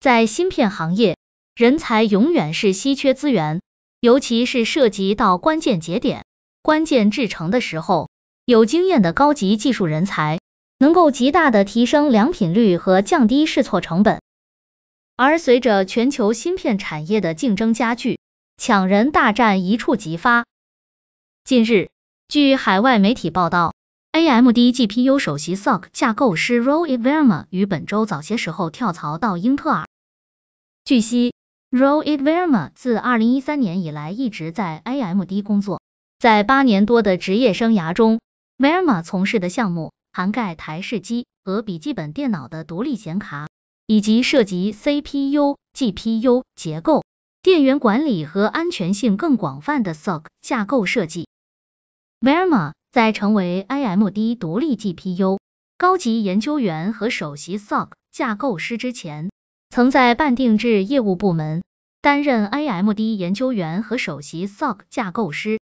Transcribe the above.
在芯片行业，人才永远是稀缺资源，尤其是涉及到关键节点、关键制程的时候，有经验的高级技术人才能够极大的提升良品率和降低试错成本。而随着全球芯片产业的竞争加剧，抢人大战一触即发。近日，据海外媒体报道，AMD GPU 首席 SOC 架构师 Roy v e r m a 于本周早些时候跳槽到英特尔。据悉，Rohit Verma 自2013年以来一直在 AMD 工作，在八年多的职业生涯中，Verma 从事的项目涵盖台式机和笔记本电脑的独立显卡，以及涉及 CPU、GPU 结构、电源管理和安全性更广泛的 s o c k 架构设计。Verma 在成为 AMD 独立 GPU 高级研究员和首席 s o c k 架构师之前。曾在半定制业务部门担任 AMD 研究员和首席 SOC 架构师。